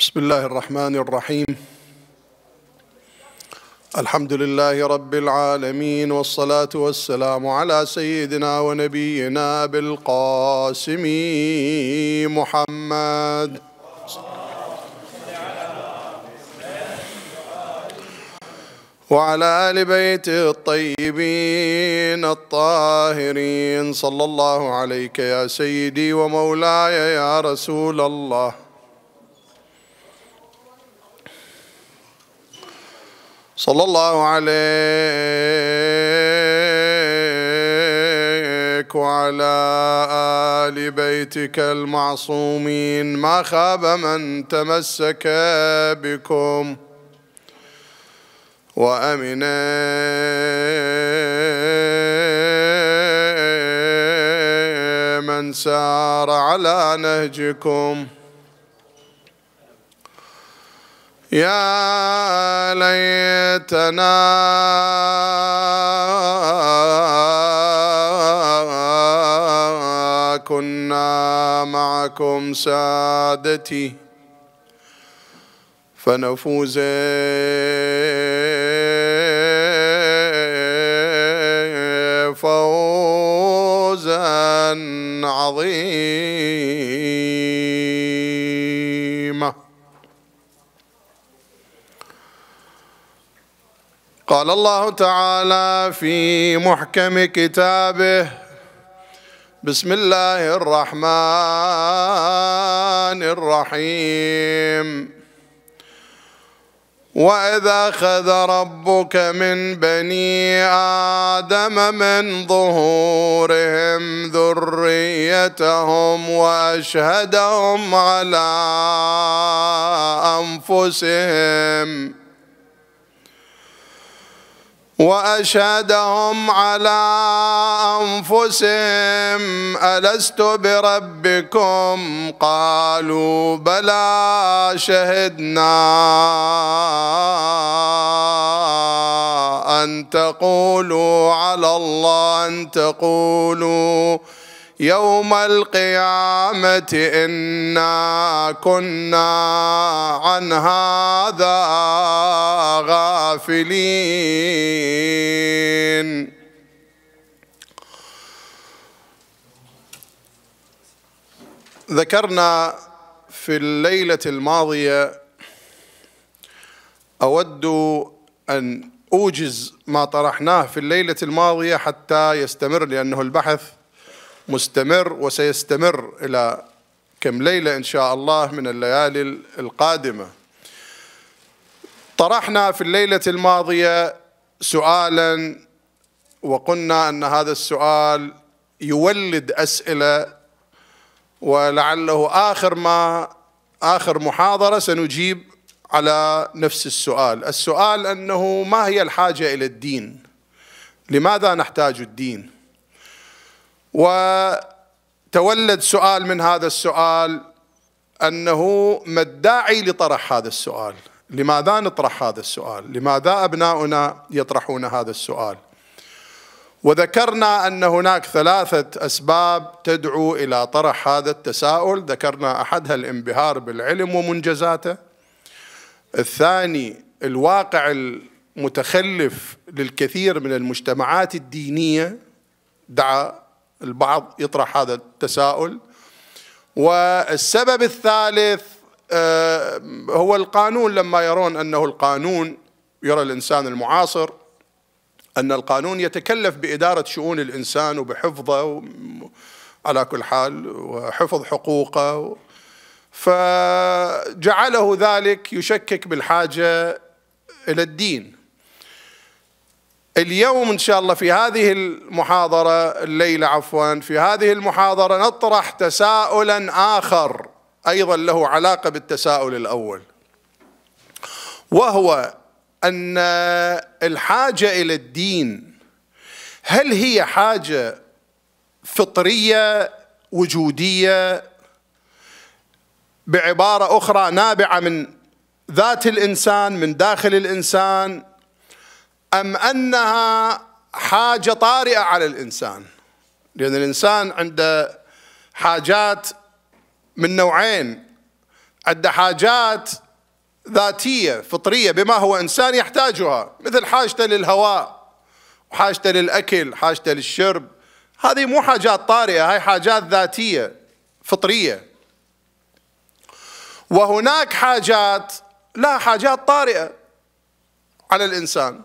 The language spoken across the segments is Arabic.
بسم الله الرحمن الرحيم الحمد لله رب العالمين والصلاه والسلام على سيدنا ونبينا بالقاسم محمد وعلى ال بيت الطيبين الطاهرين صلى الله عليك يا سيدي ومولاي يا رسول الله صلى الله عليك وعلى آل بيتك المعصومين ما خاب من تمسك بكم وأمنا من سار على نهجكم يا ليتنا كنا معكم سادتي فنفوز فوزا عظيما قال الله تعالى في محكم كتابه بسم الله الرحمن الرحيم واذا اخذ ربك من بني ادم من ظهورهم ذريتهم واشهدهم على انفسهم واشهدهم على انفسهم الست بربكم قالوا بلى شهدنا ان تقولوا على الله ان تقولوا يوم القيامة إنا كنا عن هذا غافلين ذكرنا في الليلة الماضية أود أن أوجز ما طرحناه في الليلة الماضية حتى يستمر لأنه البحث مستمر وسيستمر إلى كم ليلة إن شاء الله من الليالي القادمة طرحنا في الليلة الماضية سؤالا وقلنا أن هذا السؤال يولد أسئلة ولعله آخر ما آخر محاضرة سنجيب على نفس السؤال السؤال أنه ما هي الحاجة إلى الدين لماذا نحتاج الدين وتولد سؤال من هذا السؤال أنه ما الداعي لطرح هذا السؤال لماذا نطرح هذا السؤال لماذا أبناؤنا يطرحون هذا السؤال وذكرنا أن هناك ثلاثة أسباب تدعو إلى طرح هذا التساؤل ذكرنا أحدها الانبهار بالعلم ومنجزاته الثاني الواقع المتخلف للكثير من المجتمعات الدينية دعا البعض يطرح هذا التساؤل والسبب الثالث آه، هو القانون لما يرون انه القانون يرى الانسان المعاصر ان القانون يتكلف باداره شؤون الانسان وبحفظه على كل حال وحفظ حقوقه فجعله ذلك يشكك بالحاجه الى الدين اليوم ان شاء الله في هذه المحاضره الليله عفوا في هذه المحاضره نطرح تساؤلا اخر ايضا له علاقه بالتساؤل الاول وهو ان الحاجه الى الدين هل هي حاجه فطريه وجوديه بعباره اخرى نابعه من ذات الانسان من داخل الانسان أم أنها حاجة طارئة على الإنسان لأن الإنسان عنده حاجات من نوعين عنده حاجات ذاتية فطرية بما هو إنسان يحتاجها مثل حاجته للهواء وحاجته للأكل حاجته للشرب هذه مو حاجات طارئة هاي حاجات ذاتية فطرية وهناك حاجات لا حاجات طارئة على الإنسان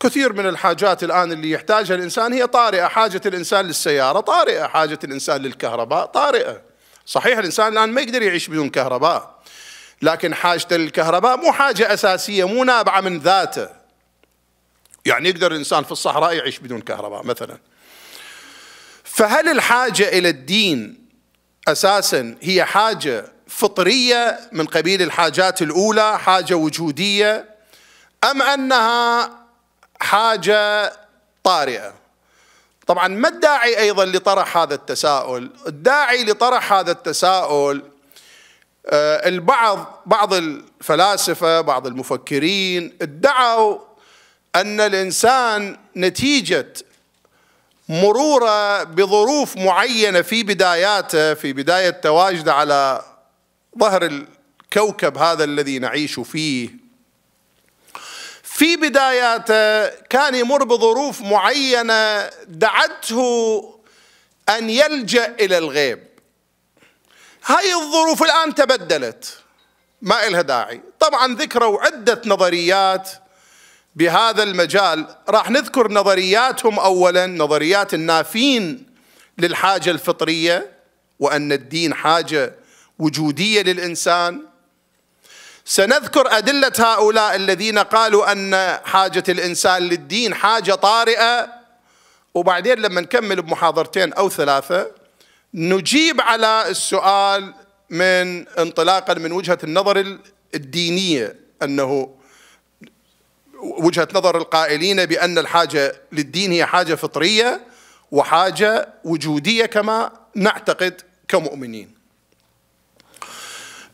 كثير من الحاجات الآن اللي يحتاجها الإنسان هي طارئة حاجة الإنسان للسيارة طارئة حاجة الإنسان للكهرباء طارئة صحيح الإنسان الآن ما يقدر يعيش بدون كهرباء لكن حاجته للكهرباء مو حاجة أساسية مو نابعة من ذاته يعني يقدر الإنسان في الصحراء يعيش بدون كهرباء مثلا فهل الحاجة إلى الدين أساسا هي حاجة فطرية من قبيل الحاجات الأولى حاجة وجودية أم أنها حاجة طارئة طبعا ما الداعي أيضا لطرح هذا التساؤل الداعي لطرح هذا التساؤل آه، البعض بعض الفلاسفة بعض المفكرين ادعوا أن الإنسان نتيجة مروره بظروف معينه في بداياته في بدايه تواجده على ظهر الكوكب هذا الذي نعيش فيه في بداياته كان يمر بظروف معينه دعته ان يلجا الى الغيب هاي الظروف الان تبدلت ما إلها داعي طبعا ذكروا عده نظريات بهذا المجال راح نذكر نظرياتهم اولا نظريات النافين للحاجه الفطريه وان الدين حاجه وجوديه للانسان سنذكر أدلة هؤلاء الذين قالوا أن حاجة الإنسان للدين حاجة طارئة وبعدين لما نكمل بمحاضرتين أو ثلاثة نجيب على السؤال من انطلاقا من وجهة النظر الدينية أنه وجهة نظر القائلين بأن الحاجة للدين هي حاجة فطرية وحاجة وجودية كما نعتقد كمؤمنين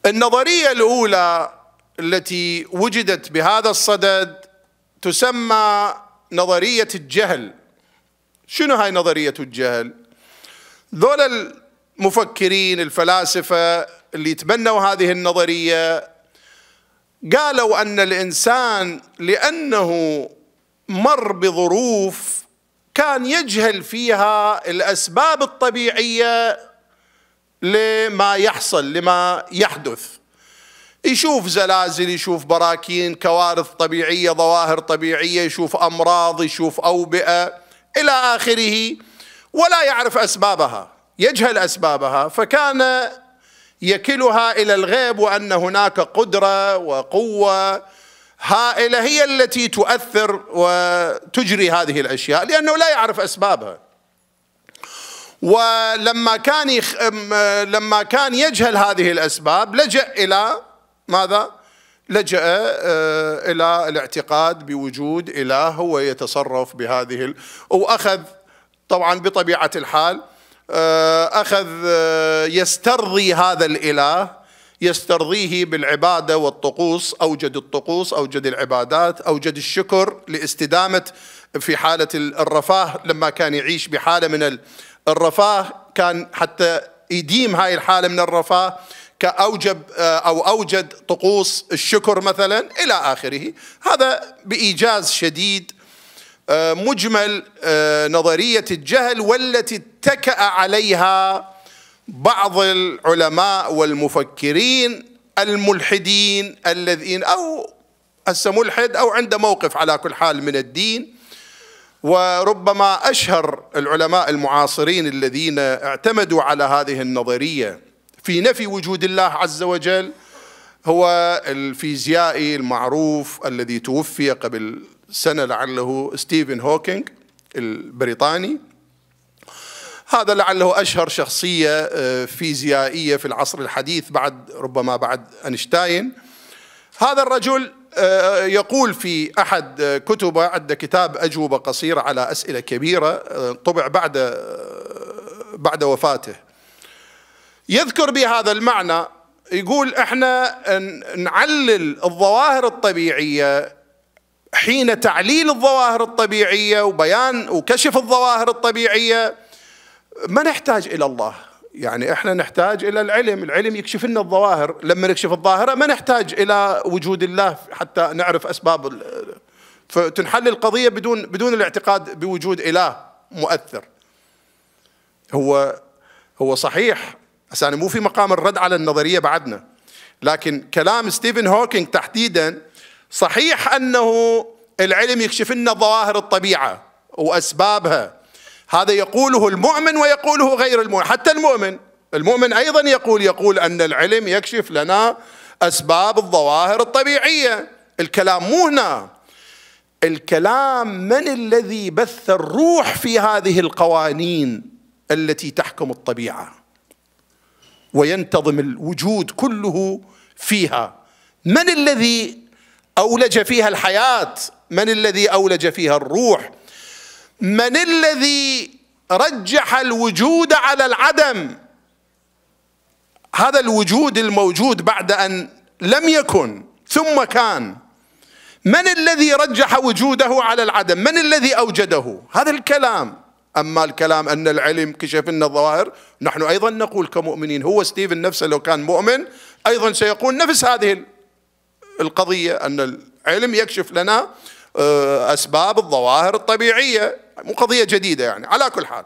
النظرية الأولى التي وجدت بهذا الصدد تسمى نظرية الجهل شنو هاي نظرية الجهل ذول المفكرين الفلاسفة اللي تبنوا هذه النظرية قالوا أن الإنسان لأنه مر بظروف كان يجهل فيها الأسباب الطبيعية لما يحصل لما يحدث يشوف زلازل يشوف براكين كوارث طبيعية ظواهر طبيعية يشوف أمراض يشوف أوبئة إلى آخره ولا يعرف أسبابها يجهل أسبابها فكان يكلها إلى الغيب وأن هناك قدرة وقوة هائلة هي التي تؤثر وتجري هذه الأشياء لأنه لا يعرف أسبابها ولما كان لما كان يجهل هذه الأسباب لجأ إلى ماذا؟ لجأ آه، إلى الاعتقاد بوجود إله هو يتصرف بهذه ال... وأخذ طبعا بطبيعة الحال آه، أخذ آه، يسترضي هذا الإله يسترضيه بالعبادة والطقوس أوجد الطقوس أوجد العبادات أوجد الشكر لاستدامة في حالة الرفاه لما كان يعيش بحالة من الرفاه كان حتى يديم هاي الحالة من الرفاه كأوجب آه، أو أوجد طقوس الشكر مثلا إلى آخره هذا بإيجاز شديد آه، مجمل آه، نظرية الجهل والتي اتكأ عليها بعض العلماء والمفكرين الملحدين الذين أو هسه ملحد أو عنده موقف على كل حال من الدين وربما أشهر العلماء المعاصرين الذين اعتمدوا على هذه النظرية في نفي وجود الله عز وجل هو الفيزيائي المعروف الذي توفي قبل سنة لعله ستيفن هوكينج البريطاني هذا لعله أشهر شخصية آه، فيزيائية في العصر الحديث بعد ربما بعد أينشتاين هذا الرجل آه، يقول في أحد آه، كتبه عند كتاب أجوبة قصيرة على أسئلة كبيرة طبع بعد بعد وفاته يذكر بهذا المعنى يقول احنا نعلل الظواهر الطبيعيه حين تعليل الظواهر الطبيعيه وبيان وكشف الظواهر الطبيعيه ما نحتاج الى الله يعني احنا نحتاج الى العلم، العلم يكشف لنا الظواهر، لما نكشف الظاهره ما نحتاج الى وجود الله حتى نعرف اسباب فتنحل القضيه بدون بدون الاعتقاد بوجود اله مؤثر. هو هو صحيح بس يعني مو في مقام الرد على النظريه بعدنا لكن كلام ستيفن هوكينج تحديدا صحيح انه العلم يكشف لنا ظواهر الطبيعه واسبابها هذا يقوله المؤمن ويقوله غير المؤمن حتى المؤمن المؤمن ايضا يقول يقول ان العلم يكشف لنا اسباب الظواهر الطبيعيه الكلام مو هنا الكلام من الذي بث الروح في هذه القوانين التي تحكم الطبيعه وينتظم الوجود كله فيها من الذي اولج فيها الحياه من الذي اولج فيها الروح من الذي رجح الوجود على العدم هذا الوجود الموجود بعد ان لم يكن ثم كان من الذي رجح وجوده على العدم من الذي اوجده هذا الكلام أما الكلام أن العلم كشف لنا الظواهر نحن أيضا نقول كمؤمنين هو ستيفن نفسه لو كان مؤمن أيضا سيقول نفس هذه القضية أن العلم يكشف لنا آه، أسباب الظواهر الطبيعية مو قضية جديدة يعني على كل حال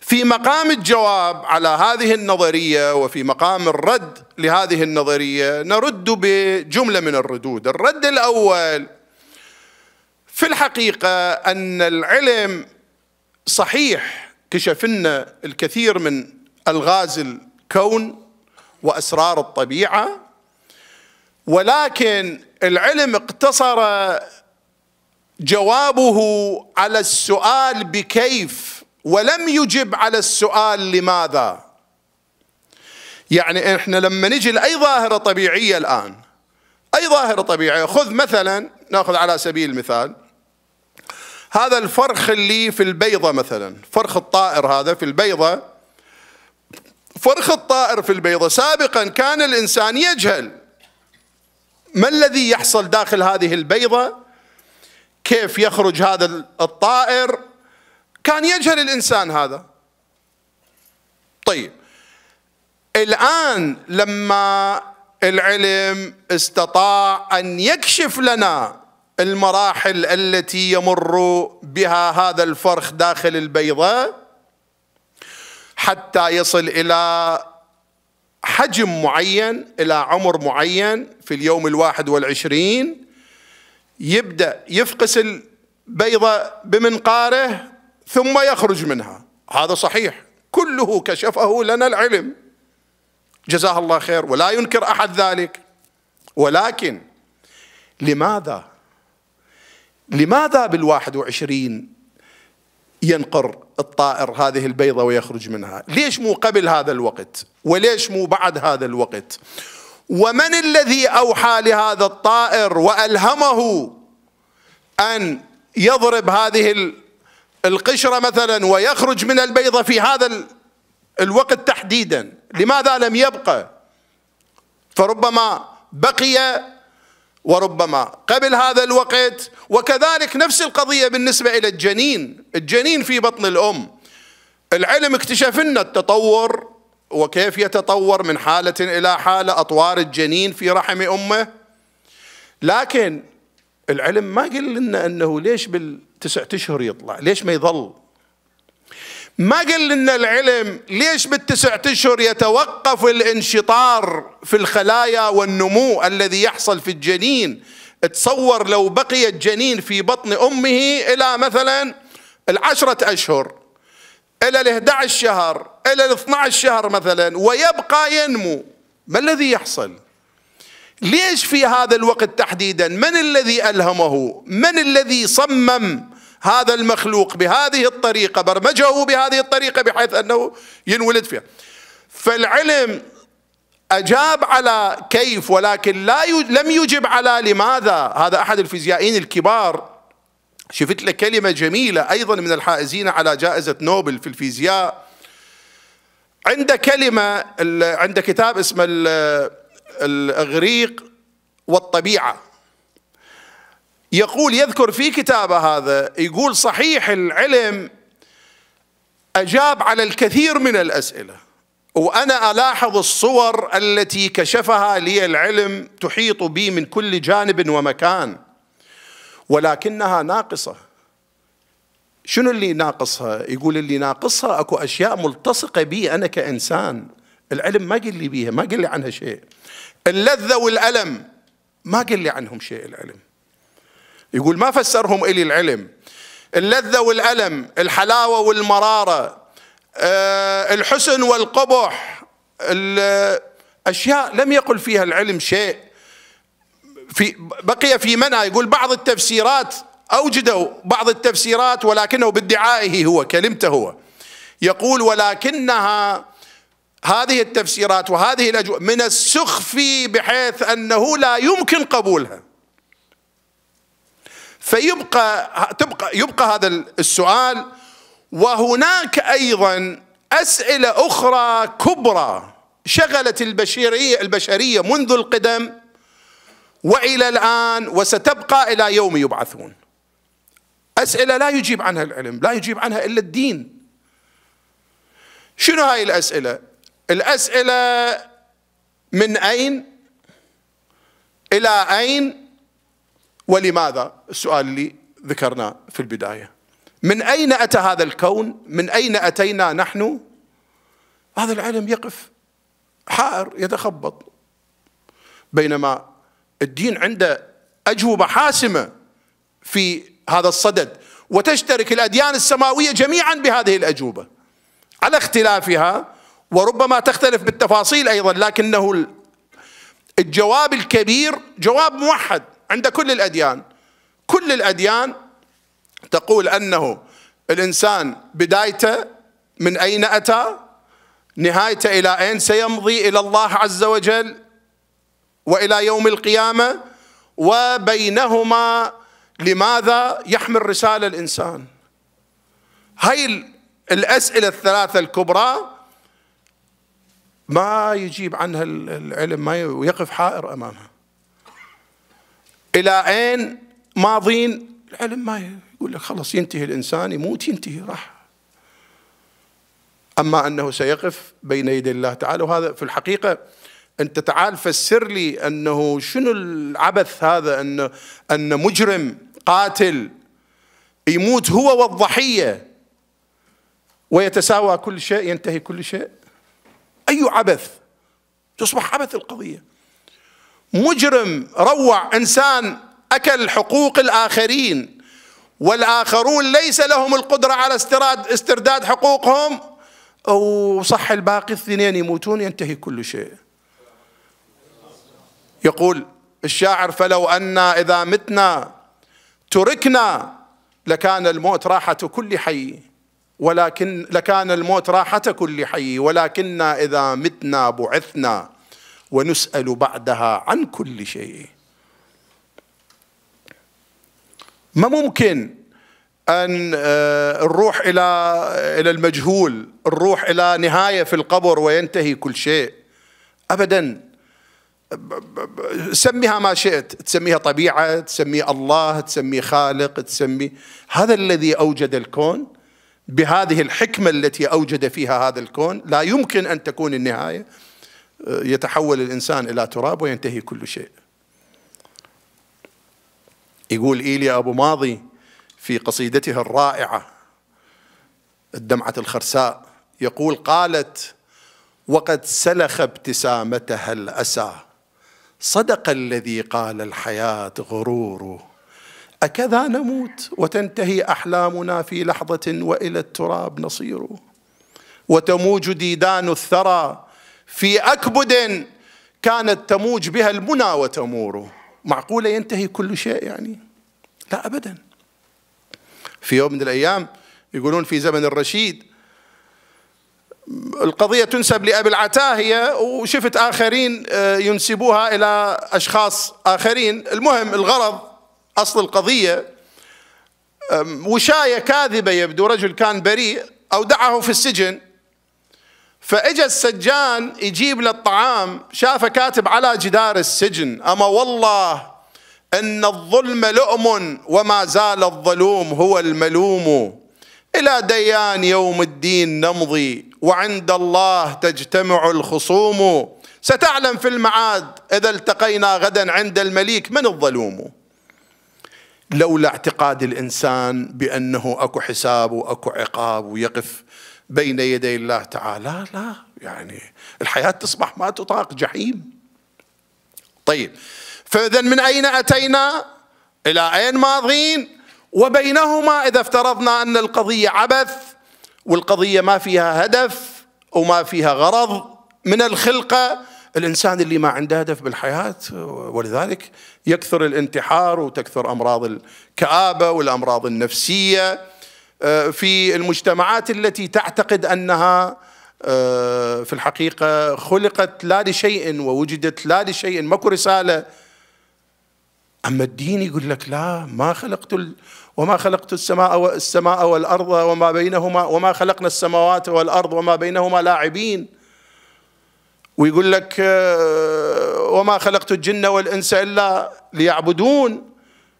في مقام الجواب على هذه النظريه وفي مقام الرد لهذه النظريه نرد بجمله من الردود، الرد الاول في الحقيقه ان العلم صحيح كشف لنا الكثير من الغاز الكون واسرار الطبيعه ولكن العلم اقتصر جوابه على السؤال بكيف ولم يجب على السؤال لماذا يعني احنا لما نجي لاي ظاهره طبيعيه الان اي ظاهره طبيعيه خذ مثلا ناخذ على سبيل المثال هذا الفرخ اللي في البيضة مثلا فرخ الطائر هذا في البيضة فرخ الطائر في البيضة سابقا كان الإنسان يجهل ما الذي يحصل داخل هذه البيضة كيف يخرج هذا الطائر كان يجهل الإنسان هذا طيب الآن لما العلم استطاع أن يكشف لنا المراحل التي يمر بها هذا الفرخ داخل البيضه حتى يصل الى حجم معين الى عمر معين في اليوم الواحد والعشرين يبدا يفقس البيضه بمنقاره ثم يخرج منها هذا صحيح كله كشفه لنا العلم جزاه الله خير ولا ينكر احد ذلك ولكن لماذا لماذا بالواحد وعشرين ينقر الطائر هذه البيضة ويخرج منها ليش مو قبل هذا الوقت وليش مو بعد هذا الوقت ومن الذي أوحى لهذا الطائر وألهمه أن يضرب هذه القشرة مثلا ويخرج من البيضة في هذا الوقت تحديدا لماذا لم يبقى فربما بقي وربما قبل هذا الوقت وكذلك نفس القضية بالنسبة إلى الجنين الجنين في بطن الأم العلم اكتشف لنا التطور وكيف يتطور من حالة إلى حالة أطوار الجنين في رحم أمه لكن العلم ما قل لنا أنه ليش بالتسعة أشهر يطلع ليش ما يظل ما قلنا لنا العلم ليش بالتسعة اشهر يتوقف الانشطار في الخلايا والنمو الذي يحصل في الجنين تصور لو بقي الجنين في بطن امه الى مثلا العشرة اشهر الى ال11 شهر الى ال12 شهر مثلا ويبقى ينمو ما الذي يحصل ليش في هذا الوقت تحديدا من الذي الهمه من الذي صمم هذا المخلوق بهذه الطريقة برمجه بهذه الطريقة بحيث أنه ينولد فيها فالعلم أجاب على كيف ولكن لا يج- لم يجب على لماذا هذا أحد الفيزيائيين الكبار شفت له كلمة جميلة أيضا من الحائزين على جائزة نوبل في الفيزياء عنده كلمة عنده كتاب اسمه الإغريق والطبيعة يقول يذكر في كتابه هذا يقول صحيح العلم أجاب على الكثير من الأسئلة وأنا ألاحظ الصور التي كشفها لي العلم تحيط بي من كل جانب ومكان ولكنها ناقصة شنو اللي ناقصها يقول اللي ناقصها أكو أشياء ملتصقة بي أنا كإنسان العلم ما قل لي بيها ما قل لي عنها شيء اللذة والألم ما قل لي عنهم شيء العلم يقول ما فسرهم إلي العلم اللذة والألم الحلاوة والمرارة آه، الحسن والقبح أشياء لم يقل فيها العلم شيء في بقي في منها يقول بعض التفسيرات أوجدوا بعض التفسيرات ولكنه بادعائه هو كلمته هو يقول ولكنها هذه التفسيرات وهذه الأجواء من السخف بحيث أنه لا يمكن قبولها فيبقى تبقى يبقى هذا السؤال وهناك ايضا اسئله اخرى كبرى شغلت البشريه البشريه منذ القدم والى الان وستبقى الى يوم يبعثون اسئله لا يجيب عنها العلم لا يجيب عنها الا الدين شنو هاي الاسئله الاسئله من اين الى اين ولماذا السؤال اللي ذكرناه في البداية من أين أتى هذا الكون من أين أتينا نحن هذا العلم يقف حائر يتخبط بينما الدين عنده أجوبة حاسمة في هذا الصدد وتشترك الأديان السماوية جميعا بهذه الأجوبة على اختلافها وربما تختلف بالتفاصيل أيضا لكنه الجواب الكبير جواب موحد عند كل الأديان كل الأديان تقول أنه الإنسان بدايته من أين أتى نهايته إلى أين سيمضي إلى الله عز وجل وإلى يوم القيامة وبينهما لماذا يحمل رسالة الإنسان هاي الأسئلة الثلاثة الكبرى ما يجيب عنها العلم ما ويقف حائر أمامها إلى أين ماضين العلم ما يقول لك خلاص ينتهي الإنسان يموت ينتهي راح أما أنه سيقف بين يدي الله تعالى وهذا في الحقيقة أنت تعال فسر لي أنه شنو العبث هذا أن أن مجرم قاتل يموت هو والضحية ويتساوى كل شيء ينتهي كل شيء أي عبث تصبح عبث القضية مجرم روع انسان اكل حقوق الاخرين والاخرون ليس لهم القدره على استراد استرداد حقوقهم وصح الباقي الاثنين يموتون ينتهي كل شيء يقول الشاعر فلو أنا إذا متنا تركنا لكان الموت راحة كل حي ولكن لكان الموت راحة كل حي ولكننا إذا متنا بعثنا ونسال بعدها عن كل شيء ما ممكن ان نروح آه، الى الى المجهول نروح الى نهايه في القبر وينتهي كل شيء ابدا سميها ما شئت تسميها طبيعه تسميها الله تسميه خالق تسمي هذا الذي اوجد الكون بهذه الحكمه التي اوجد فيها هذا الكون لا يمكن ان تكون النهايه يتحول الإنسان إلى تراب وينتهي كل شيء يقول إيليا أبو ماضي في قصيدته الرائعة الدمعة الخرساء يقول قالت وقد سلخ ابتسامتها الأسى صدق الذي قال الحياة غرور أكذا نموت وتنتهي أحلامنا في لحظة وإلى التراب نصير وتموج ديدان الثرى في أكبد كانت تموج بها المنى وتمور معقولة ينتهي كل شيء يعني لا أبدا في يوم من الأيام يقولون في زمن الرشيد القضية تنسب لأبي العتاهية وشفت آخرين آه، ينسبوها إلى أشخاص آخرين المهم الغرض أصل القضية وشاية كاذبة يبدو رجل كان بريء أودعه في السجن فاجى السجان يجيب له الطعام شافه كاتب على جدار السجن اما والله ان الظلم لؤم وما زال الظلوم هو الملوم الى ديان يوم الدين نمضي وعند الله تجتمع الخصوم ستعلم في المعاد اذا التقينا غدا عند المليك من الظلوم لولا اعتقاد الانسان بانه اكو حساب واكو عقاب ويقف بين يدي الله تعالى لا يعني الحياة تصبح ما تطاق جحيم طيب فإذا من أين أتينا إلى أين ماضين وبينهما إذا افترضنا أن القضية عبث والقضية ما فيها هدف وما فيها غرض من الخلقة الإنسان اللي ما عنده هدف بالحياة ولذلك يكثر الانتحار وتكثر أمراض الكآبة والأمراض النفسية آه، في المجتمعات التي تعتقد انها آه، في الحقيقه خلقت لا لشيء ووجدت لا لشيء ماكو رساله اما الدين يقول لك لا ما خلقت ال... وما خلقت السماء السماء والارض وما بينهما وما خلقنا السماوات والارض وما بينهما لاعبين ويقول لك آه، وما خلقت الجن والانس الا ليعبدون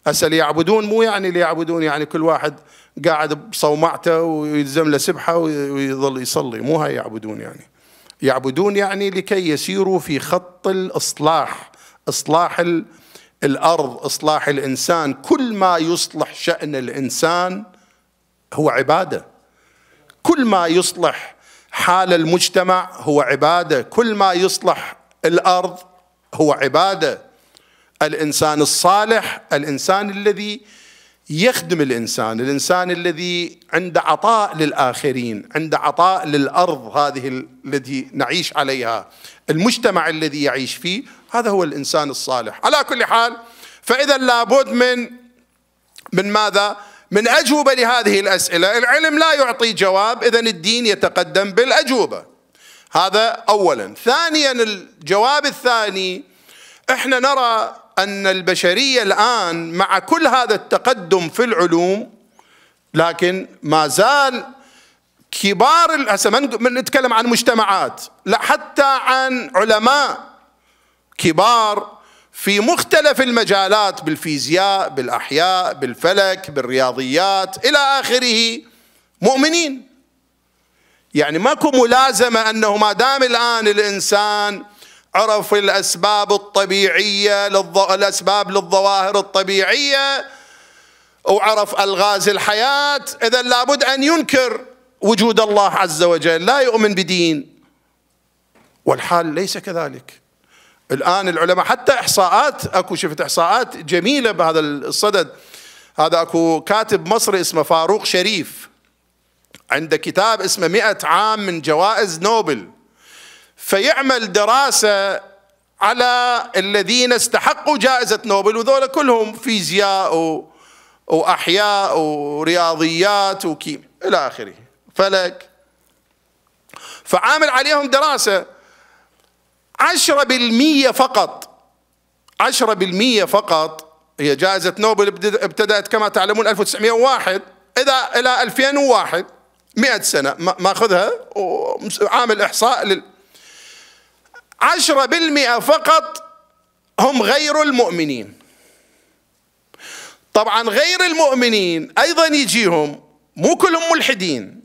هسه اللي يعبدون مو يعني اللي يعبدون يعني كل واحد قاعد بصومعته ويلزم له سبحه ويظل يصلي مو هاي يعبدون يعني يعبدون يعني لكي يسيروا في خط الاصلاح اصلاح الارض اصلاح الانسان كل ما يصلح شان الانسان هو عباده كل ما يصلح حال المجتمع هو عباده كل ما يصلح الارض هو عباده الانسان الصالح الانسان الذي يخدم الانسان، الانسان الذي عنده عطاء للاخرين، عنده عطاء للارض هذه التي نعيش عليها، المجتمع الذي يعيش فيه، هذا هو الانسان الصالح، على كل حال فاذا لابد من من ماذا؟ من اجوبه لهذه الاسئله، العلم لا يعطي جواب، اذا الدين يتقدم بالاجوبه. هذا اولا، ثانيا الجواب الثاني احنا نرى ان البشريه الان مع كل هذا التقدم في العلوم لكن ما زال كبار من نتكلم عن مجتمعات لا حتى عن علماء كبار في مختلف المجالات بالفيزياء بالاحياء بالفلك بالرياضيات الى اخره مؤمنين يعني ماكو ملازمه انه ما دام الان الانسان عرف الأسباب الطبيعية للض... الأسباب للظواهر الطبيعية وعرف ألغاز الحياة إذا لابد أن ينكر وجود الله عز وجل لا يؤمن بدين والحال ليس كذلك الآن العلماء حتى إحصاءات أكو شفت إحصاءات جميلة بهذا الصدد هذا أكو كاتب مصري اسمه فاروق شريف عنده كتاب اسمه مئة عام من جوائز نوبل فيعمل دراسة على الذين استحقوا جائزة نوبل وذولا كلهم فيزياء وأحياء ورياضيات وكيمياء إلى آخره فلك فعامل عليهم دراسة عشرة بالمية فقط عشرة بالمية فقط هي جائزة نوبل ابتدأت كما تعلمون 1901 إذا إلى 2001 100 سنة ماخذها وعامل إحصاء لل عشرة بالمئة فقط هم غير المؤمنين طبعا غير المؤمنين أيضا يجيهم مو كلهم ملحدين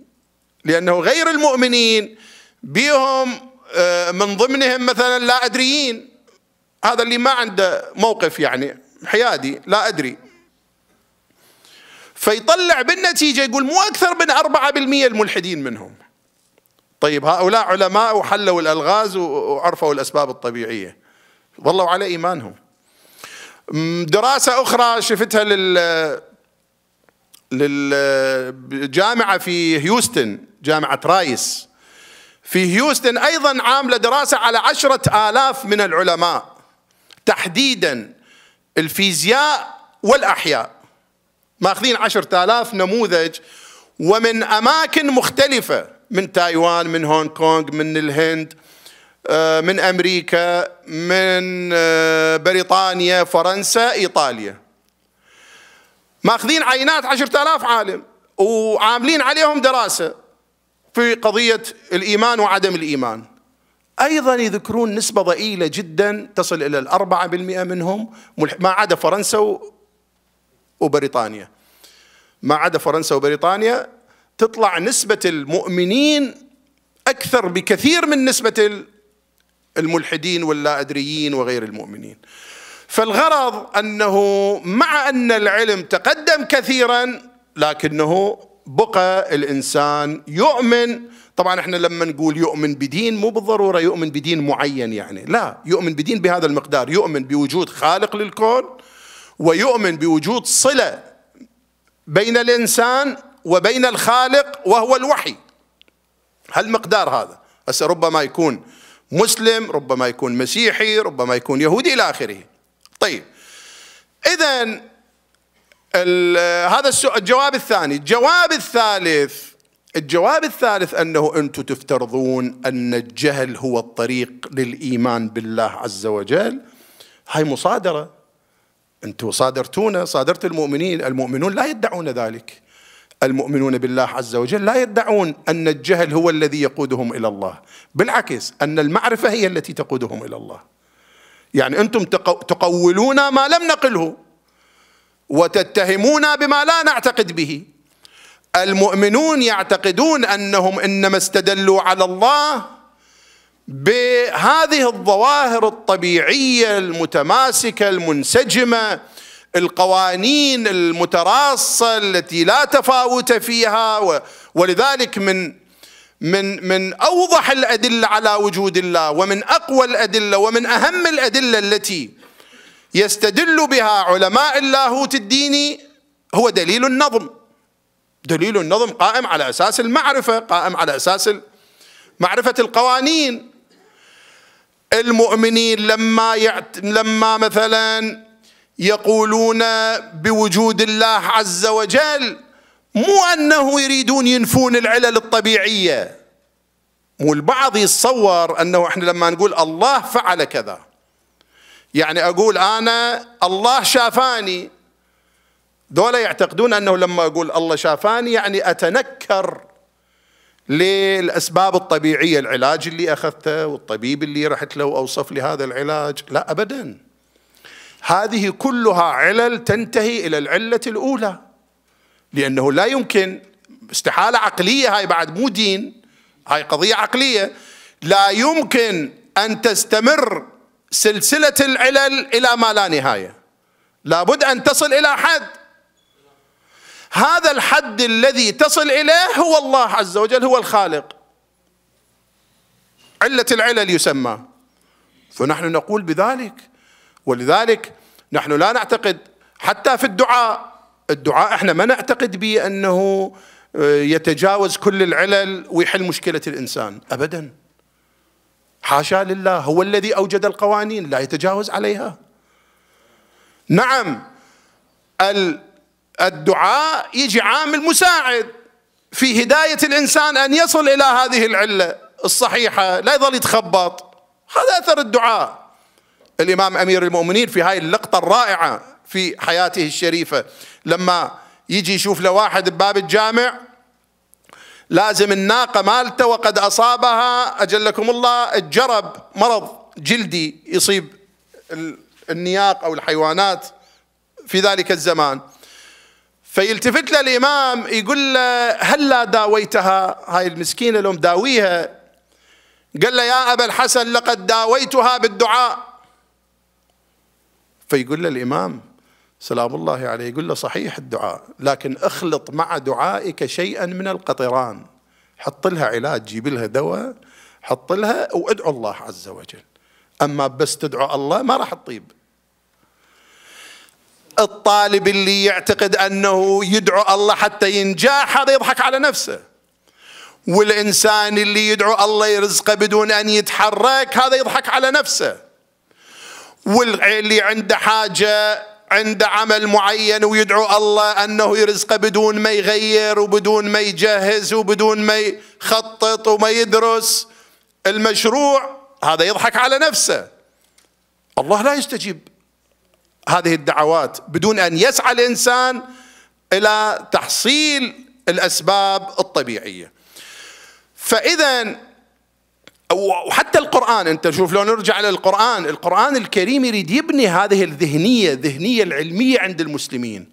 لأنه غير المؤمنين بيهم آه، من ضمنهم مثلا لا أدريين هذا اللي ما عنده موقف يعني حيادي لا أدري فيطلع بالنتيجة يقول مو أكثر من 4% الملحدين منهم طيب هؤلاء علماء وحلوا الألغاز وعرفوا الأسباب الطبيعية ظلوا على إيمانهم دراسة أخرى شفتها لل للجامعة في هيوستن جامعة رايس في هيوستن أيضا عاملة دراسة على عشرة آلاف من العلماء تحديدا الفيزياء والأحياء ماخذين عشرة آلاف نموذج ومن أماكن مختلفة من تايوان من هونغ كونغ من الهند آه، من امريكا من آه، بريطانيا فرنسا ايطاليا ماخذين عينات عشرة آلاف عالم وعاملين عليهم دراسة في قضية الإيمان وعدم الإيمان أيضا يذكرون نسبة ضئيلة جدا تصل إلى الأربعة بالمئة منهم ما عدا فرنسا وبريطانيا ما عدا فرنسا وبريطانيا تطلع نسبة المؤمنين أكثر بكثير من نسبة الملحدين واللا أدريين وغير المؤمنين فالغرض أنه مع أن العلم تقدم كثيرا لكنه بقى الإنسان يؤمن طبعا احنا لما نقول يؤمن بدين مو بالضرورة يؤمن بدين معين يعني لا يؤمن بدين بهذا المقدار يؤمن بوجود خالق للكون ويؤمن بوجود صلة بين الإنسان وبين الخالق وهو الوحي هالمقدار هذا هسه ربما يكون مسلم ربما يكون مسيحي ربما يكون يهودي إلى آخره طيب إذا هذا الجواب الثاني الجواب الثالث الجواب الثالث أنه أنتم تفترضون أن الجهل هو الطريق للإيمان بالله عز وجل هاي مصادرة أنتم صادرتونا صادرت المؤمنين المؤمنون لا يدعون ذلك المؤمنون بالله عز وجل لا يدعون ان الجهل هو الذي يقودهم الى الله، بالعكس ان المعرفه هي التي تقودهم الى الله. يعني انتم تقولون ما لم نقله وتتهمون بما لا نعتقد به. المؤمنون يعتقدون انهم انما استدلوا على الله بهذه الظواهر الطبيعيه المتماسكه المنسجمه القوانين المتراصة التي لا تفاوت فيها ولذلك من من من اوضح الادله على وجود الله ومن اقوى الادله ومن اهم الادله التي يستدل بها علماء اللاهوت الديني هو دليل النظم دليل النظم قائم على اساس المعرفه قائم على اساس معرفه القوانين المؤمنين لما يعت... لما مثلا يقولون بوجود الله عز وجل مو أنه يريدون ينفون العلل الطبيعية مو البعض يتصور أنه إحنا لما نقول الله فعل كذا يعني أقول أنا الله شافاني دولا يعتقدون أنه لما أقول الله شافاني يعني أتنكر للأسباب الطبيعية العلاج اللي أخذته والطبيب اللي رحت له اوصف لي هذا العلاج لا أبداً هذه كلها علل تنتهي إلى العلة الأولى لأنه لا يمكن استحالة عقلية هاي بعد مو دين هاي قضية عقلية لا يمكن أن تستمر سلسلة العلل إلى ما لا نهاية لابد أن تصل إلى حد هذا الحد الذي تصل إليه هو الله عز وجل هو الخالق علة العلل يسمى فنحن نقول بذلك ولذلك نحن لا نعتقد حتى في الدعاء الدعاء احنا ما نعتقد به انه آه، يتجاوز كل العلل ويحل مشكله الانسان ابدا حاشا لله هو الذي اوجد القوانين لا يتجاوز عليها نعم الدعاء يجي عامل مساعد في هدايه الانسان ان يصل الى هذه العله الصحيحه لا يظل يتخبط هذا اثر الدعاء الإمام أمير المؤمنين في هاي اللقطة الرائعة في حياته الشريفة لما يجي يشوف له واحد بباب الجامع لازم الناقة مالته وقد أصابها أجلكم الله الجرب مرض جلدي يصيب النياق أو الحيوانات في ذلك الزمان فيلتفت له الإمام يقول له هلا لا داويتها هاي المسكينة لو مداويها قال له يا أبا الحسن لقد داويتها بالدعاء فيقول له الإمام سلام الله عليه يقول له صحيح الدعاء لكن اخلط مع دعائك شيئا من القطران حط لها علاج جيب لها دواء حط لها وادعو الله عز وجل اما بس تدعو الله ما راح تطيب الطالب اللي يعتقد انه يدعو الله حتى ينجح هذا يضحك على نفسه والانسان اللي يدعو الله يرزقه بدون ان يتحرك هذا يضحك على نفسه واللي عنده حاجة عنده عمل معين ويدعو الله أنه يرزقه بدون ما يغير وبدون ما يجهز وبدون ما يخطط وما يدرس المشروع هذا يضحك على نفسه الله لا يستجيب هذه الدعوات بدون أن يسعى الإنسان إلى تحصيل الأسباب الطبيعية فإذا وحتى القرآن أنت شوف لو نرجع للقرآن القرآن الكريم يريد يبني هذه الذهنية الذهنية العلمية عند المسلمين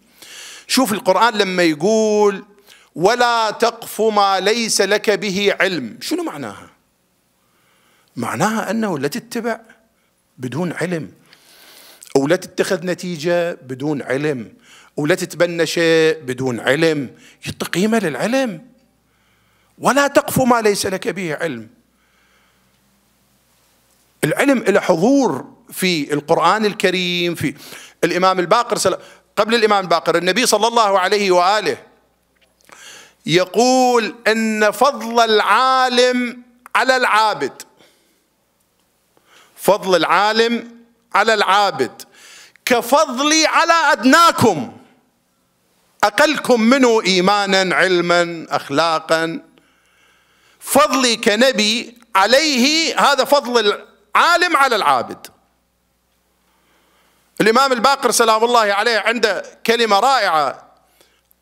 شوف القرآن لما يقول ولا تقف ما ليس لك به علم شنو معناها معناها أنه لا تتبع بدون علم أو لا تتخذ نتيجة بدون علم أو لا تتبنى شيء بدون علم يعطي قيمة للعلم ولا تقف ما ليس لك به علم العلم له حضور في القرآن الكريم في الإمام الباقر سل... قبل الإمام الباقر النبي صلى الله عليه وآله يقول ان فضل العالم على العابد فضل العالم على العابد كفضلي على ادناكم اقلكم منه ايمانا علما اخلاقا فضلي كنبي عليه هذا فضل عالم على العابد الإمام الباقر سلام الله عليه عنده كلمة رائعة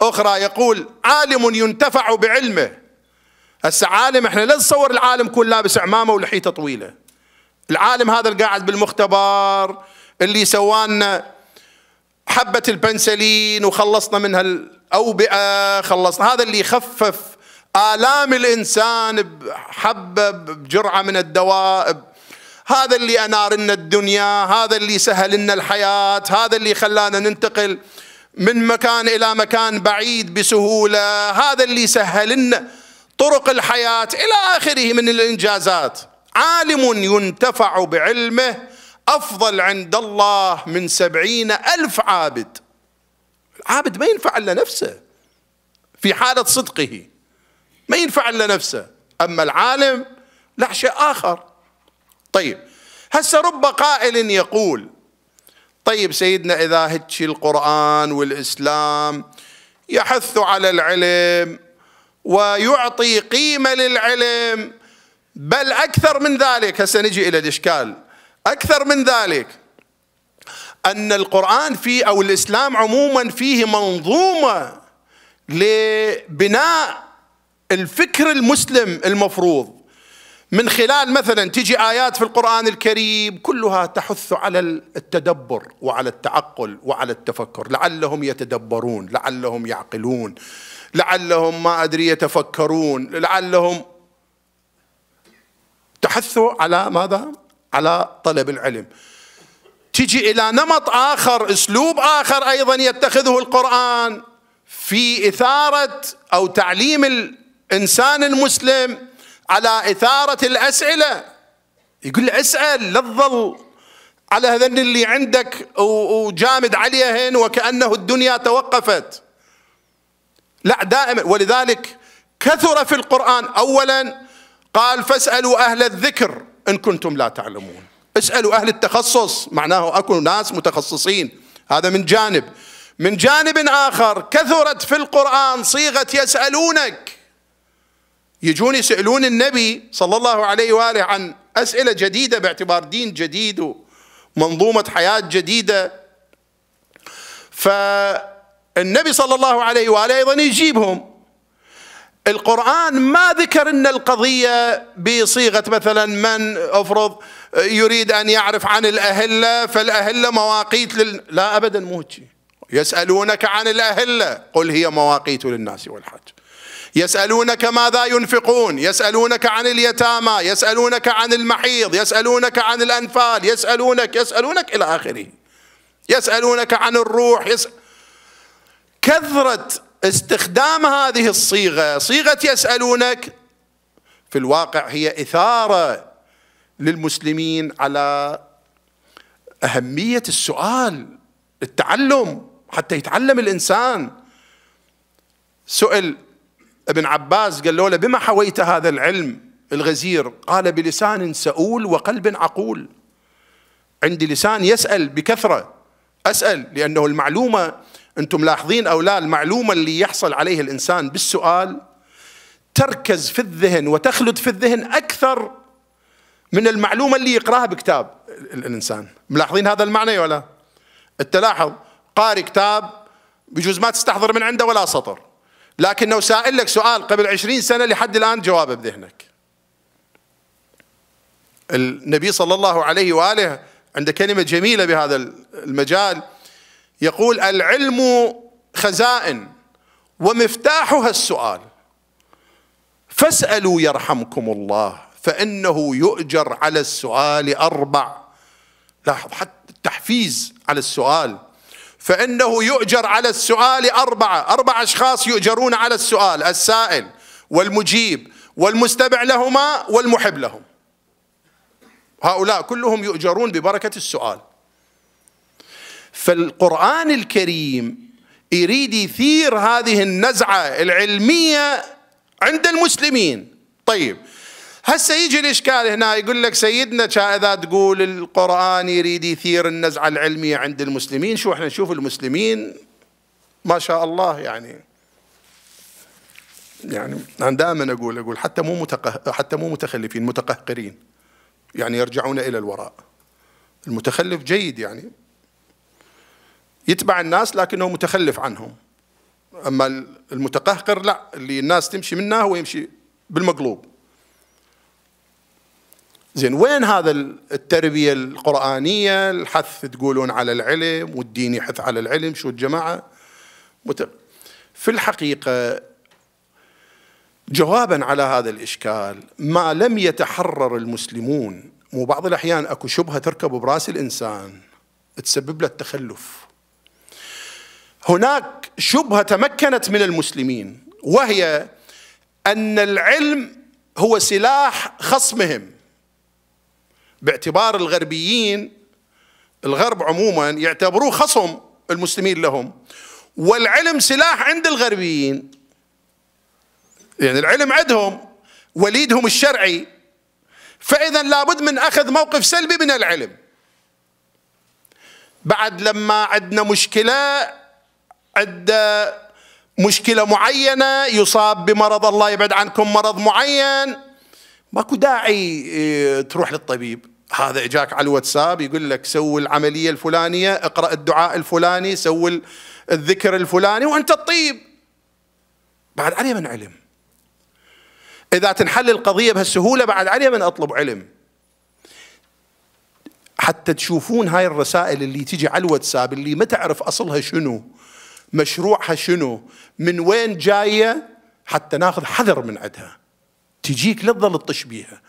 أخرى يقول عالم ينتفع بعلمه هسه عالم احنا لا نتصور العالم يكون لابس عمامه ولحيته طويله العالم هذا اللي قاعد بالمختبر اللي سوانا حبه البنسلين وخلصنا منها الأوبئة خلصنا هذا اللي يخفف الام الانسان بحبه بجرعه من الدواء هذا اللي أنار لنا الدنيا هذا اللي سهل لنا الحياة هذا اللي خلانا ننتقل من مكان إلى مكان بعيد بسهولة هذا اللي سهل لنا طرق الحياة إلى آخره من الإنجازات عالم ينتفع بعلمه أفضل عند الله من سبعين ألف عابد العابد ما ينفع إلا نفسه في حالة صدقه ما ينفع إلا نفسه أما العالم لا شيء آخر طيب هسه رب قائل يقول طيب سيدنا إذا هتش القرآن والإسلام يحث على العلم ويعطي قيمة للعلم بل أكثر من ذلك هسه نجي إلى الإشكال أكثر من ذلك أن القرآن فيه أو الإسلام عموما فيه منظومة لبناء الفكر المسلم المفروض من خلال مثلا تجي ايات في القران الكريم كلها تحث على التدبر وعلى التعقل وعلى التفكر لعلهم يتدبرون لعلهم يعقلون لعلهم ما ادري يتفكرون لعلهم تحثوا على ماذا على طلب العلم تجي الى نمط اخر اسلوب اخر ايضا يتخذه القران في اثاره او تعليم الانسان المسلم على إثارة الأسئلة يقول اسأل لا تظل على هذن اللي عندك وجامد عليهن وكأنه الدنيا توقفت لا دائما ولذلك كثر في القرآن أولا قال فاسألوا أهل الذكر إن كنتم لا تعلمون اسألوا أهل التخصص معناه أكو ناس متخصصين هذا من جانب من جانب آخر كثرت في القرآن صيغة يسألونك يجون يسألون النبي صلى الله عليه وآله عن أسئلة جديدة باعتبار دين جديد ومنظومة حياة جديدة فالنبي صلى الله عليه وآله أيضا يجيبهم القرآن ما ذكر أن القضية بصيغة مثلا من أفرض يريد أن يعرف عن الأهلة فالأهلة مواقيت لل... لا أبدا مو يسألونك عن الأهلة قل هي مواقيت للناس والحج يسألونك ماذا ينفقون يسألونك عن اليتامى يسألونك عن المحيض يسألونك عن الأنفال يسألونك يسألونك إلى آخره يسألونك عن الروح يس... كثرة استخدام هذه الصيغة صيغة يسألونك في الواقع هي إثارة للمسلمين على أهمية السؤال التعلم حتى يتعلم الإنسان سئل ابن عباس قال له بما حويت هذا العلم الغزير قال بلسان سؤول وقلب عقول عندي لسان يسأل بكثرة أسأل لأنه المعلومة أنتم ملاحظين أو لا المعلومة اللي يحصل عليه الإنسان بالسؤال تركز في الذهن وتخلد في الذهن أكثر من المعلومة اللي يقراها بكتاب الإنسان ملاحظين هذا المعنى ولا التلاحظ قاري كتاب بجوز ما تستحضر من عنده ولا سطر لكنه سائل لك سؤال قبل عشرين سنة لحد الآن جوابه بذهنك النبي صلى الله عليه وآله عنده كلمة جميلة بهذا المجال يقول العلم خزائن ومفتاحها السؤال فاسألوا يرحمكم الله فإنه يؤجر على السؤال أربع لاحظ حتى التحفيز على السؤال فإنه يؤجر على السؤال أربعة أربع أشخاص يؤجرون على السؤال السائل والمجيب والمستبع لهما والمحب لهم هؤلاء كلهم يؤجرون ببركة السؤال فالقرآن الكريم يريد يثير هذه النزعة العلمية عند المسلمين طيب هسه يجي الإشكال هنا يقول لك سيدنا إذا تقول القرآن يريد يثير النزعة العلمية عند المسلمين شو احنا نشوف المسلمين ما شاء الله يعني يعني أنا دائما أقول أقول حتى مو متقه حتى مو متخلفين متقهقرين يعني يرجعون إلى الوراء المتخلف جيد يعني يتبع الناس لكنه متخلف عنهم أما المتقهقر لا اللي الناس تمشي منه هو يمشي بالمقلوب زين وين هذا التربيه القرانيه الحث تقولون على العلم والدين يحث على العلم شو الجماعه متب. في الحقيقه جوابا على هذا الاشكال ما لم يتحرر المسلمون مو بعض الاحيان اكو شبهه تركب براس الانسان تسبب له التخلف هناك شبهه تمكنت من المسلمين وهي ان العلم هو سلاح خصمهم باعتبار الغربيين الغرب عموما يعتبروه خصم المسلمين لهم والعلم سلاح عند الغربيين يعني العلم عندهم وليدهم الشرعي فإذا لابد من أخذ موقف سلبي من العلم بعد لما عندنا مشكلة عند مشكلة معينة يصاب بمرض الله يبعد عنكم مرض معين ماكو داعي آه، تروح للطبيب هذا اجاك على الواتساب يقول لك سوي العمليه الفلانيه اقرا الدعاء الفلاني سوي الذكر الفلاني وانت الطيب بعد عليه من علم اذا تنحل القضيه بهالسهوله بعد عليه من اطلب علم حتى تشوفون هاي الرسائل اللي تجي على الواتساب اللي ما تعرف اصلها شنو مشروعها شنو من وين جايه حتى ناخذ حذر من عندها تجيك لا تظل تطش بيها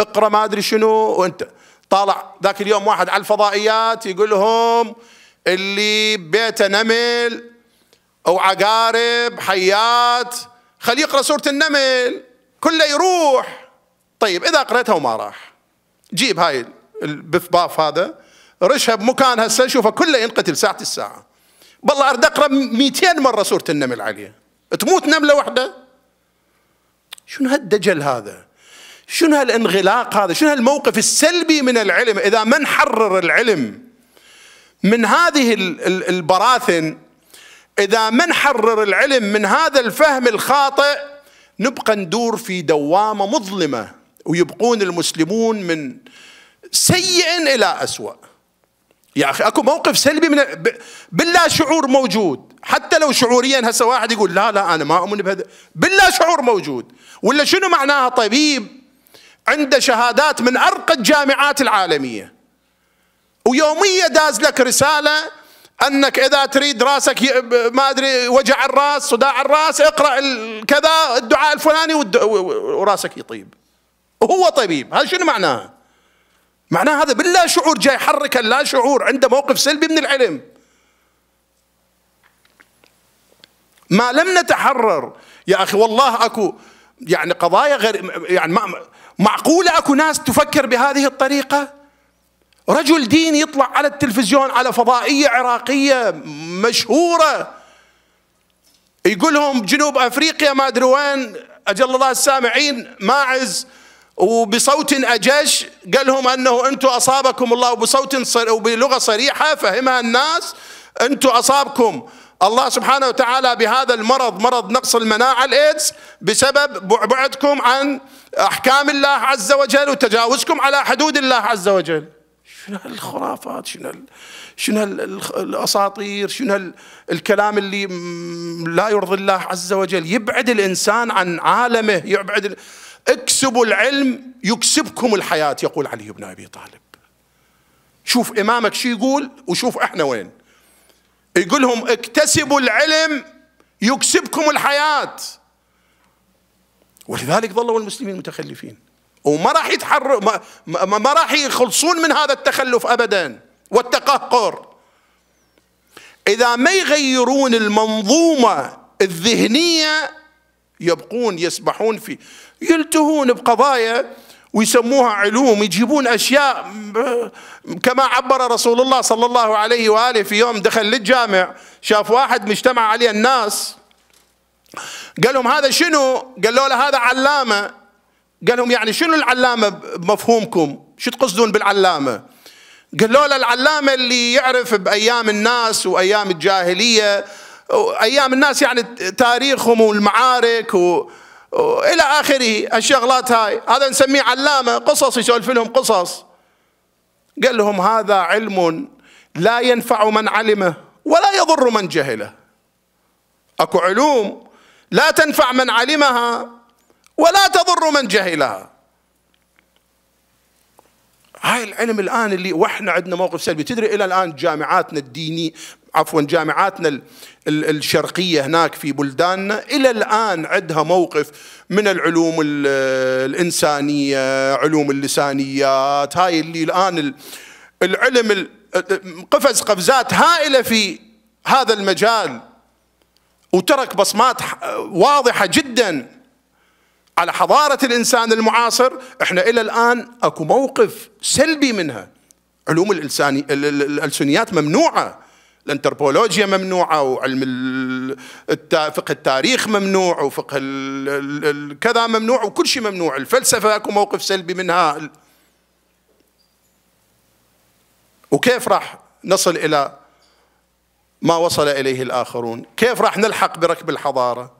اقرا ما ادري شنو وانت طالع ذاك اليوم واحد على الفضائيات يقول لهم اللي بيته نمل او عقارب حيات خليه يقرا سوره النمل كله يروح طيب اذا قريتها وما راح جيب هاي باف هذا رشها بمكان هسه شوفه كله ينقتل ساعه الساعه بالله ارد اقرا 200 مره سوره النمل عليه تموت نمله واحده شنو هالدجل هذا شنو هالانغلاق هذا شنو هالموقف السلبي من العلم إذا ما نحرر العلم من هذه البراثن إذا ما نحرر العلم من هذا الفهم الخاطئ نبقى ندور في دوامة مظلمة ويبقون المسلمون من سيء إلى أسوأ يا أخي أكو موقف سلبي من باللا شعور موجود حتى لو شعوريا هسه واحد يقول لا لا أنا ما أؤمن بهذا باللا شعور موجود ولا شنو معناها طبيب عنده شهادات من أرقى الجامعات العالمية ويومية داز لك رسالة انك اذا تريد راسك ما ادري وجع الراس صداع الراس اقرا كذا الدعاء الفلاني وراسك يطيب وهو طبيب هذا شنو معناه معناه هذا باللا شعور جاي يحرك اللا شعور عنده موقف سلبي من العلم ما لم نتحرر يا اخي والله اكو يعني قضايا غير يعني ما معقولة أكو ناس تفكر بهذه الطريقة رجل دين يطلع على التلفزيون على فضائية عراقية مشهورة يقول لهم جنوب أفريقيا ما أدري وين أجل الله السامعين ماعز وبصوت أجش قال لهم أنه أنتم أصابكم الله وبصوت وبلغة صريحة فهمها الناس أنتم أصابكم الله سبحانه وتعالى بهذا المرض مرض نقص المناعة الإيدز بسبب بعدكم عن أحكام الله عز وجل وتجاوزكم على حدود الله عز وجل شنو الخرافات شنو شنو الاساطير شنو الكلام اللي لا يرضي الله عز وجل يبعد الانسان عن عالمه يبعد اكسبوا العلم يكسبكم الحياه يقول علي بن ابي طالب شوف امامك شو يقول وشوف احنا وين يقول لهم اكتسبوا العلم يكسبكم الحياة ولذلك ظلوا المسلمين متخلفين وما راح يتحر ما, ما راح يخلصون من هذا التخلف ابدا والتقهقر اذا ما يغيرون المنظومه الذهنيه يبقون يسبحون في يلتهون بقضايا ويسموها علوم يجيبون أشياء كما عبر رسول الله صلى الله عليه وآله في يوم دخل للجامع شاف واحد مجتمع عليه الناس قال لهم هذا شنو قالوا له هذا علامة قال لهم يعني شنو العلامة بمفهومكم شو تقصدون بالعلامة قالوا له العلامة اللي يعرف بأيام الناس وأيام الجاهلية أيام الناس يعني تاريخهم والمعارك و... والى اخره الشغلات هاي هذا نسميه علامه قصص يسولف لهم قصص قال لهم هذا علم لا ينفع من علمه ولا يضر من جهله اكو علوم لا تنفع من علمها ولا تضر من جهلها هاي العلم الان اللي واحنا عندنا موقف سلبي تدري الى الان جامعاتنا الديني عفوا جامعاتنا الشرقيه هناك في بلداننا الى الان عندها موقف من العلوم الانسانيه علوم اللسانيات هاي اللي الان العلم قفز قفزات هائله في هذا المجال وترك بصمات واضحه جدا على حضارة الإنسان المعاصر إحنا إلى الآن أكو موقف سلبي منها علوم الإنساني الألسنيات ممنوعة الانتربولوجيا ممنوعة وعلم فقه التاريخ ممنوع وفقه كذا ممنوع وكل شيء ممنوع الفلسفة أكو موقف سلبي منها وكيف راح نصل إلى ما وصل إليه الآخرون كيف راح نلحق بركب الحضارة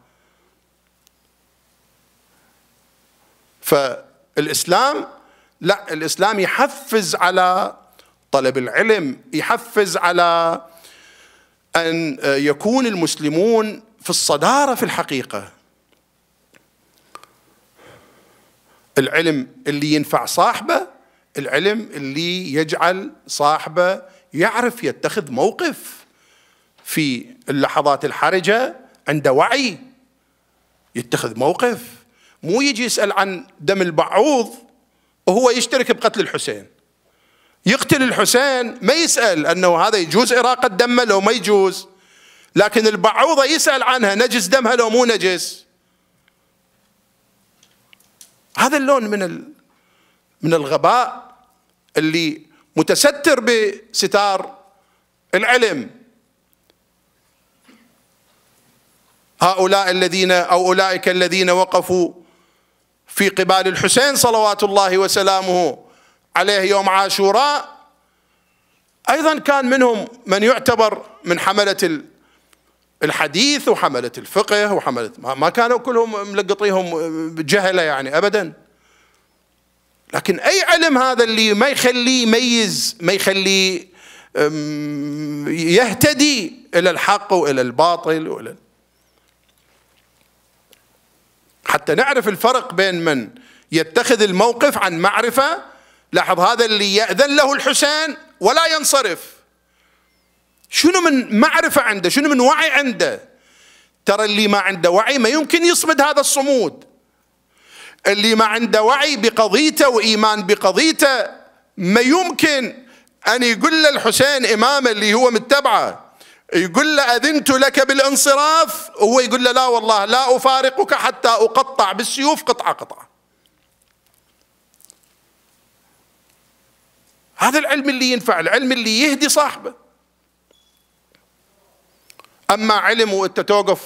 فالإسلام لا الإسلام يحفز على طلب العلم يحفز على أن آه، يكون المسلمون في الصدارة في الحقيقة العلم اللي ينفع صاحبه العلم اللي يجعل صاحبه يعرف يتخذ موقف في اللحظات الحرجة عنده وعي يتخذ موقف مو يجي يسأل عن دم البعوض وهو يشترك بقتل الحسين يقتل الحسين ما يسأل أنه هذا يجوز إراقة دمه لو ما يجوز لكن البعوضة يسأل عنها نجس دمها لو مو نجس هذا اللون من من الغباء اللي متستر بستار العلم هؤلاء الذين او اولئك الذين وقفوا في قبال الحسين صلوات الله وسلامه عليه يوم عاشوراء أيضا كان منهم من يعتبر من حملة الحديث وحملة الفقه وحملة ما كانوا كلهم ملقطيهم جهلة يعني أبدا لكن أي علم هذا اللي ما يخليه يميز ما يخليه يهتدي إلى الحق وإلى الباطل وإلى حتى نعرف الفرق بين من يتخذ الموقف عن معرفة لاحظ هذا اللي يأذن له الحسين ولا ينصرف شنو من معرفة عنده شنو من وعي عنده ترى اللي ما عنده وعي ما يمكن يصمد هذا الصمود اللي ما عنده وعي بقضيته وإيمان بقضيته ما يمكن أن يقول للحسين إمامه اللي هو متبعه يقول له أذنت لك بالانصراف هو يقول له لا والله لا أفارقك حتى أقطع بالسيوف قطعة قطعة هذا العلم اللي ينفع العلم اللي يهدي صاحبه أما علم وأنت توقف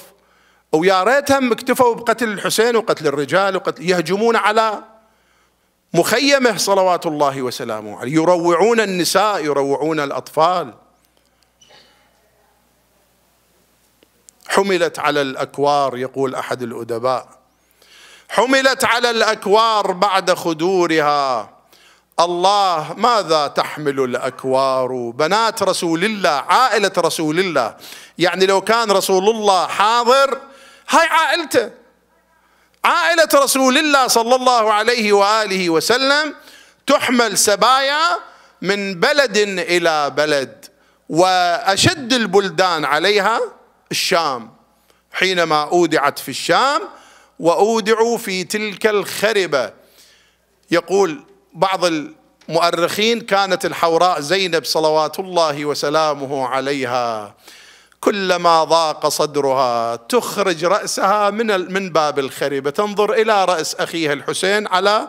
ويا ريتهم اكتفوا بقتل الحسين وقتل الرجال وقتل يهجمون على مخيمه صلوات الله وسلامه عليه يروعون النساء يروعون الأطفال حملت على الأكوار يقول أحد الأدباء حملت على الأكوار بعد خدورها الله ماذا تحمل الأكوار بنات رسول الله عائلة رسول الله يعني لو كان رسول الله حاضر هاي عائلته عائلة رسول الله صلى الله عليه وآله وسلم تحمل سبايا من بلد إلى بلد وأشد البلدان عليها الشام حينما اودعت في الشام واودعوا في تلك الخربه يقول بعض المؤرخين كانت الحوراء زينب صلوات الله وسلامه عليها كلما ضاق صدرها تخرج راسها من من باب الخربه تنظر الى راس اخيها الحسين على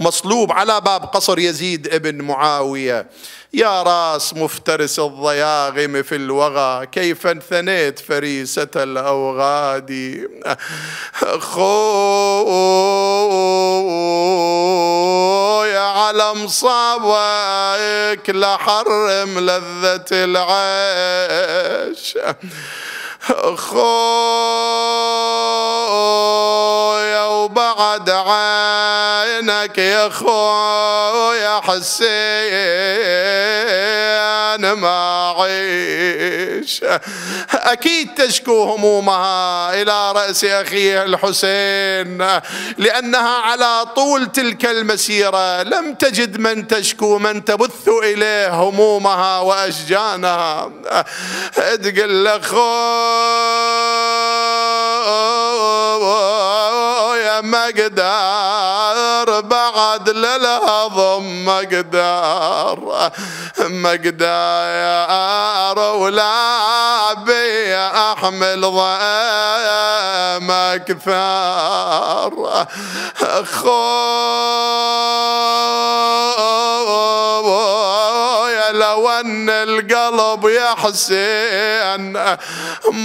مصلوب على باب قصر يزيد ابن معاوية يا راس مفترس الضياغم في الوغى كيف انثنيت فريسة الأوغاد خويا على مصابك لحرم لذة العيش خويا وبعد عينك يا خويا حسين ما عيش أكيد تشكو همومها إلى رأس أخيها الحسين لأنها على طول تلك المسيرة لم تجد من تشكو من تبث إليه همومها وأشجانها تقل له خويا يا مقدار بعد للهضم مقدار مقدار ولا بي احمل ضيم اكثر خويا لو ان القلب يحسن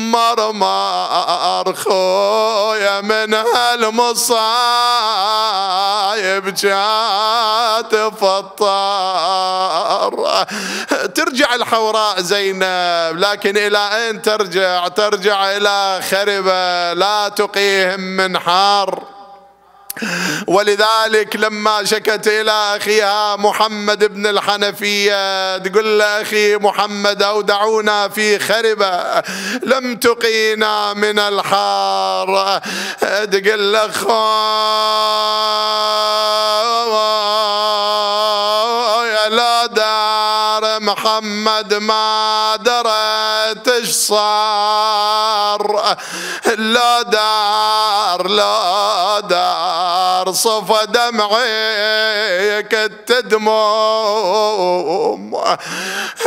مرمار خويا من هالمصايب جات فطار ترجع الحوراء زينب لكن إلى أين ترجع ترجع إلى خربة لا تقيهم من حار ولذلك لما شكت إلى أخيها محمد بن الحنفية تقول له أخي محمد أودعونا في خربة لم تقينا من الحار تقول له لا دار محمد ما درت صار المرأة لا دار لا دار صفى دمعيك التدمم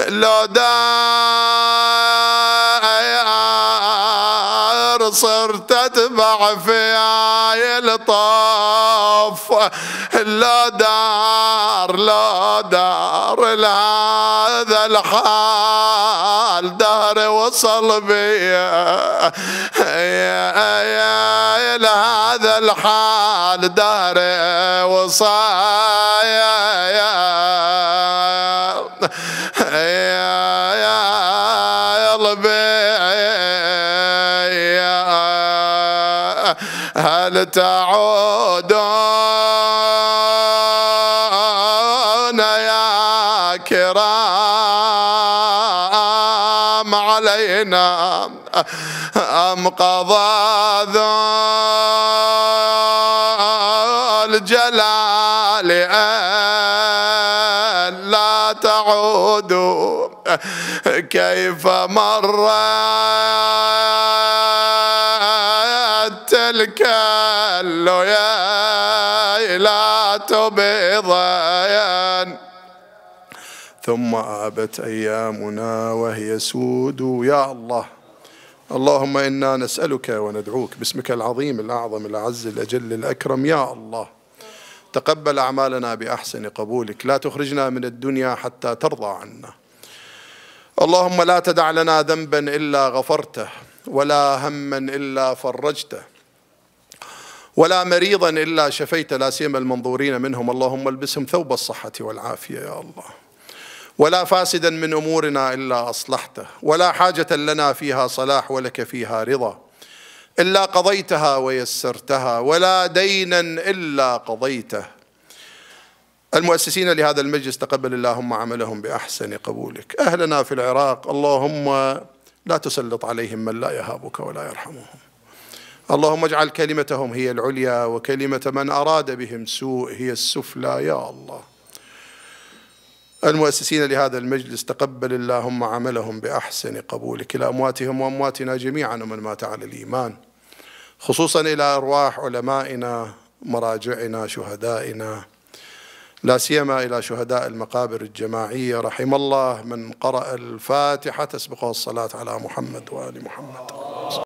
لا دار صرت اتبع في عيل طاف لا دار دار لا دار لهذا الحال دهر وصل بي لهذا الحال دهر وصايا يا يا قلبي هل تعود أم قضى ذو الجلال أن لا تعودوا كيف مرت تلك الليالي لا تبيض ثم أبت أيامنا وهي سود يا الله اللهم إنا نسألك وندعوك باسمك العظيم الأعظم الأعز الأجل الأكرم يا الله تقبل أعمالنا بأحسن قبولك لا تخرجنا من الدنيا حتى ترضى عنا اللهم لا تدع لنا ذنبا إلا غفرته ولا هما إلا فرجته ولا مريضا إلا شفيت لا سيما المنظورين منهم اللهم البسهم ثوب الصحة والعافية يا الله ولا فاسدا من امورنا الا اصلحته ولا حاجه لنا فيها صلاح ولك فيها رضا الا قضيتها ويسرتها ولا دينا الا قضيته المؤسسين لهذا المجلس تقبل اللهم عملهم باحسن قبولك اهلنا في العراق اللهم لا تسلط عليهم من لا يهابك ولا يرحمهم اللهم اجعل كلمتهم هي العليا وكلمه من اراد بهم سوء هي السفلى يا الله المؤسسين لهذا المجلس تقبل اللهم عملهم بأحسن قبولك إلى أمواتهم وأمواتنا جميعا ومن مات على الإيمان خصوصا إلى أرواح علمائنا مراجعنا شهدائنا لا سيما إلى شهداء المقابر الجماعية رحم الله من قرأ الفاتحة تسبقه الصلاة على محمد وآل محمد